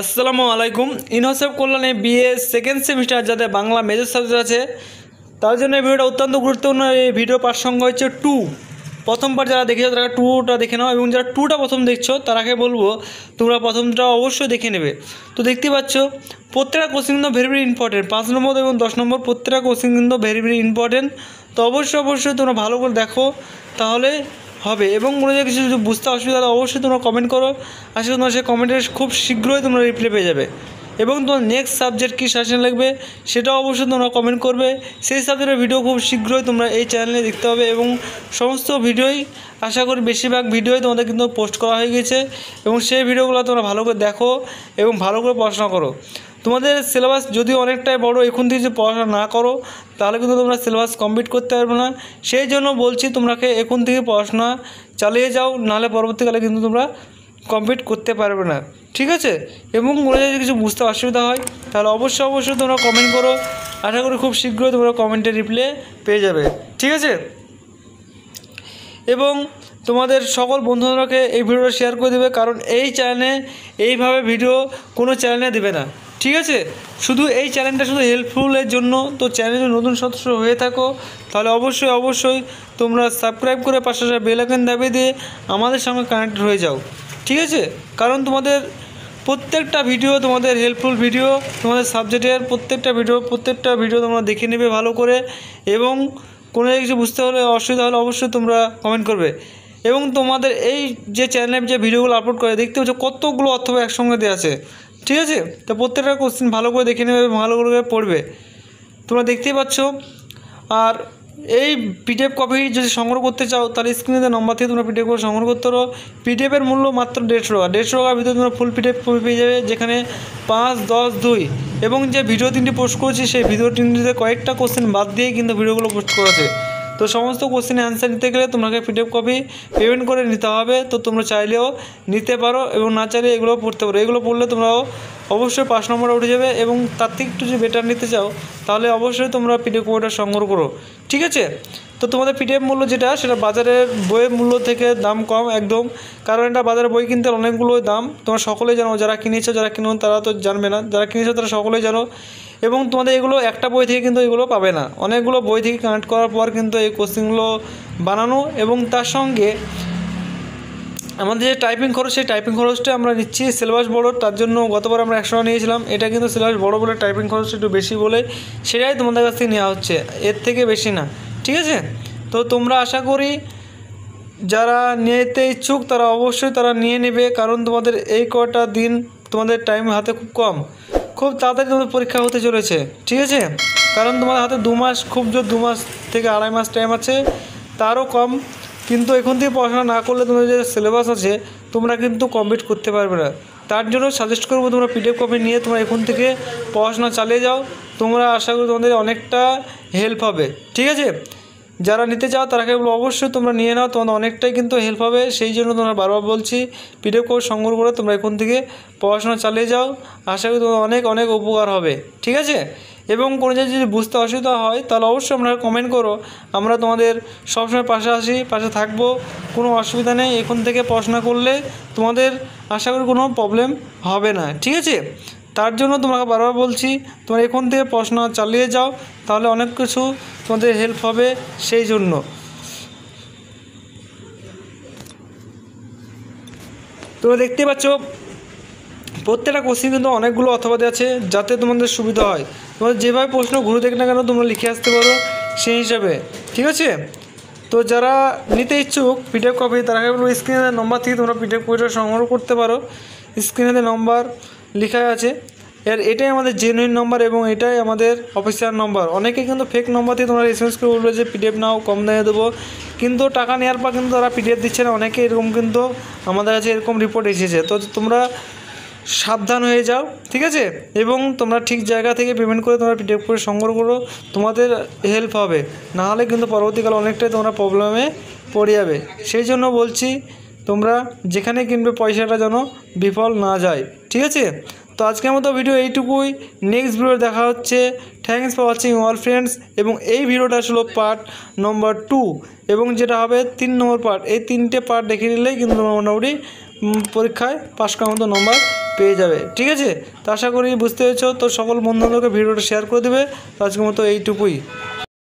আসসালামু আলাইকুম ইনহসেব কল্যাণে বিএ সেকেন্ড সেমিস্টার যাদের বাংলা মেজর সাবজেক্ট আছে তার জন্য এই ভিডিওটা অত্যন্ত গুরুত্বপূর্ণ এই ভিডিও পাঠসঙ্গ হচ্ছে টু প্রথমবার যারা দেখেছো তারা টুটা দেখে নাও এবং যারা টুটা প্রথম দেখছো তারাকে বলবো তোমরা প্রথমটা অবশ্যই দেখে নেবে তো দেখতে পাচ্ছ প্রত্যেকটা কোশ্চিন কিন্তু ভেরি ভেরি ইম্পর্টেন্ট পাঁচ নম্বর এবং দশ নম্বর প্রত্যেকটা কোচিং কিন্তু ভেরি ভেরি ইম্পর্টেন্ট তো অবশ্যই অবশ্যই তোমরা ভালো করে দেখো তাহলে হবে এবং কোনো যে কিছু যদি বুঝতে অসুবিধা হলে অবশ্যই তোমরা কমেন্ট করো আশা তোমরা সেই কমেন্টের খুব শীঘ্রই তোমরা রিপ্লাই পেয়ে যাবে এবং তোমার নেক্সট সাবজেক্ট কী সাজেশন লাগবে সেটাও অবশ্যই তোমরা কমেন্ট করবে সেই সাবজেক্টের ভিডিও খুব শীঘ্রই তোমরা এই চ্যানেলে দেখতে হবে এবং সমস্ত ভিডিওই আশা করি বেশিরভাগ ভিডিওই তোমাদের কিন্তু পোস্ট করা হয়ে গেছে এবং সেই ভিডিওগুলো তোমরা ভালো করে দেখো এবং ভালো করে পড়াশোনা করো তোমাদের সিলেবাস যদি অনেকটাই বড় এখন থেকে যদি পড়াশোনা না করো তাহলে কিন্তু তোমরা সিলেবাস কমপ্লিট করতে পারবে না সেই জন্য বলছি তোমরাকে এখন থেকে পড়াশোনা চালিয়ে যাও নাহলে পরবর্তীকালে কিন্তু তোমরা কমপ্লিট করতে পারবে না ঠিক আছে এবং ওরা যদি কিছু বুঝতে অসুবিধা হয় তাহলে অবশ্যই অবশ্যই তোমরা কমেন্ট করো আশা করি খুব শীঘ্রই তোমরা কমেন্টে রিপ্লে পেয়ে যাবে ঠিক আছে এবং তোমাদের সকল বন্ধুদেরকে এই ভিডিওটা শেয়ার করে দেবে কারণ এই চ্যানেলে এইভাবে ভিডিও কোনো চ্যানেলে দেবে না ঠিক আছে শুধু এই চ্যানেলটা শুধু হেল্পফুলের জন্য তো চ্যানেলে নতুন সদস্য হয়ে থাকো তাহলে অবশ্যই অবশ্যই তোমরা সাবস্ক্রাইব করে পাশে বেলাকেন দাবি দিয়ে আমাদের সঙ্গে কানেক্ট হয়ে যাও ঠিক আছে কারণ তোমাদের প্রত্যেকটা ভিডিও তোমাদের হেল্পফুল ভিডিও তোমাদের সাবজেক্টের প্রত্যেকটা ভিডিও প্রত্যেকটা ভিডিও তোমরা দেখে নেবে ভালো করে এবং কোনো কিছু বুঝতে হলে অসুবিধা হলে অবশ্যই তোমরা কমেন্ট করবে এবং তোমাদের এই যে চ্যানেলে যে ভিডিওগুলো আপলোড করে দেখতে পাচ্ছ কতগুলো অর্থ একসঙ্গে দেওয়া আছে ঠিক আছে তো প্রত্যেকটা কোশ্চেন ভালো করে দেখে নেবে ভালো করে পড়বে তোমরা দেখতেই পাচ্ছ আর এই পিডিএফ কপি যদি সংগ্রহ করতে চাও তাহলে স্ক্রিনে নম্বর থেকে তোমরা পিডিএফ সংগ্রহ করতে পারো পিডিএফের মূল্য মাত্র দেড়শো টাকা দেড়শো টাকার ভিতরে তোমরা ফুল পিডিএফ কপি পেয়ে যাবে যেখানে পাঁচ দশ দুই এবং যে ভিডিও তিনটি পোস্ট করেছি সেই ভিডিও তিনটিতে কয়েকটা কোশ্চেন বাদ দিয়ে কিন্তু ভিডিওগুলো পোস্ট করেছে তো সমস্ত কোশ্চেনের অ্যান্সার নিতে গেলে তোমাকে পিডিএফ কপি পেমেন্ট করে নিতে হবে তো তোমরা চাইলেও নিতে পারো এবং না চাইলে এগুলো পড়তে পারো এগুলো পড়লে তোমরাও অবশ্যই পাঁচ নম্বরে উঠে যাবে এবং তার থেকে একটু যদি বেটার নিতে চাও তাহলে অবশ্যই তোমরা পিডিএফ বইটা সংগ্রহ করো ঠিক আছে তো তোমাদের পিডিএফ মূল্য যেটা সেটা বাজারের বইয়ের মূল্য থেকে দাম কম একদম কারণ এটা বাজারে বই কিনতে অনেকগুলো দাম তোমরা সকলেই জানো যারা কিনেছো যারা কিনো তারা তো জানবে না যারা কিনেছো তারা সকলেই জানো এবং তোমাদের এগুলো একটা বই থেকে কিন্তু এগুলো পাবে না অনেকগুলো বই থেকে কানেক্ট করার পর কিন্তু এই কোশ্চিনগুলো বানানো এবং তার সঙ্গে আমাদের যে টাইপিং খরচ সেই টাইপিং খরচটা আমরা নিচ্ছি সিলেবাস বড় তার জন্য গতবার আমরা একশো টাকা নিয়েছিলাম এটা কিন্তু সিলেবাস বড় বলে টাইপিং খরচ একটু বেশি বলে সেটাই তোমাদের কাছ থেকে নেওয়া হচ্ছে এর থেকে বেশি না ঠিক আছে তো তোমরা আশা করি যারা নিতে ইচ্ছুক তারা অবশ্যই তারা নিয়ে নেবে কারণ তোমাদের এই কটা দিন তোমাদের টাইম হাতে খুব কম খুব তাড়াতাড়ি তোমাদের পরীক্ষা হতে চলেছে ঠিক আছে কারণ তোমার হাতে দু মাস খুব জোর দু মাস থেকে আড়াই মাস টাইম আছে তারও কম কিন্তু এখন থেকে পড়াশোনা না করলে তোমাদের যে সিলেবাস আছে তোমরা কিন্তু কমপ্লিট করতে পারবে না তার জন্য সাজেস্ট করবো তোমরা পিডিএফ কপি নিয়ে তোমরা এখন থেকে পড়াশোনা চালিয়ে যাও তোমরা আশা করি তোমাদের অনেকটা হেল্প হবে ঠিক আছে যারা নিতে চাও তারা কেবল অবশ্যই তোমরা নিয়ে নাও তোমাদের অনেকটাই কিন্তু হেল্প হবে সেই জন্য তোমরা বারবার বলছি পিডিএফ কপি সংগ্রহ করে তোমরা এখন থেকে পড়াশোনা চালিয়ে যাও আশা করি তোমাদের অনেক অনেক উপকার হবে ঠিক আছে এবং কোনো যদি বুঝতে অসুবিধা হয় তাহলে অবশ্যই আমরা কমেন্ট করো আমরা তোমাদের সবসময় পাশে আসি পাশে থাকবো কোনো অসুবিধা নেই এখন থেকে পড়াশোনা করলে তোমাদের আশা করি কোনো প্রবলেম হবে না ঠিক আছে তার জন্য তোমাকে বারবার বলছি তোমার এখন থেকে পড়াশোনা চালিয়ে যাও তাহলে অনেক কিছু তোমাদের হেল্প হবে সেই জন্য তোমরা দেখতে পাচ্ছ প্রত্যেকটা কোশ্চেন কিন্তু অনেকগুলো অথবাদে আছে যাতে তোমাদের সুবিধা হয় তোমাদের যেভাবে প্রশ্ন ঘুরে দেখ না কেন তোমরা লিখে আসতে পারো সেই হিসাবে ঠিক আছে তো যারা নিতে ইচ্ছুক পিডিএফ কপি তারা কেবল স্ক্রিনে নম্বর থেকে তোমরা পিডিএফ কপিটা সংগ্রহ করতে পারো স্ক্রিনে নম্বর লেখা আছে এর এটাই আমাদের জেনুইন নম্বর এবং এটাই আমাদের অফিসিয়াল নম্বর অনেকে কিন্তু ফেক নম্বর দিয়ে তোমরা এসএমএস করে বলবে যে পিডিএফ নাও কম দামে দেবো কিন্তু টাকা নেওয়ার পর কিন্তু তারা পিডিএফ দিচ্ছে না অনেকে এরকম কিন্তু আমাদের কাছে এরকম রিপোর্ট এসেছে তো তোমরা সাবধান হয়ে যাও ঠিক আছে এবং তোমরা ঠিক জায়গা থেকে পেমেন্ট করে তোমরা পিডিএফ করে সংগ্রহ করো তোমাদের হেল্প হবে নাহলে কিন্তু পরবর্তীকালে অনেকটাই তোমরা প্রবলেমে পড়ে যাবে সেই জন্য বলছি তোমরা যেখানে কিনবে পয়সাটা যেন বিফল না যায় ঠিক আছে তো আজকের মতো ভিডিও এইটুকুই নেক্সট ভিডিও দেখা হচ্ছে thanks for watching all friends এবং এই ভিডিওটা ছিল পার্ট নম্বর টু এবং যেটা হবে তিন নম্বর পার্ট এই তিনটে পার্ট দেখে নিলেই কিন্তু মোটামুটি পরীক্ষায় পাশ করার মতো নম্বর পেয়ে যাবে ঠিক আছে তো আশা করি বুঝতে পেরেছো তো সকল বন্ধুবান্ধবকে ভিডিওটা শেয়ার করে দেবে তো আজকের মতো এইটুকুই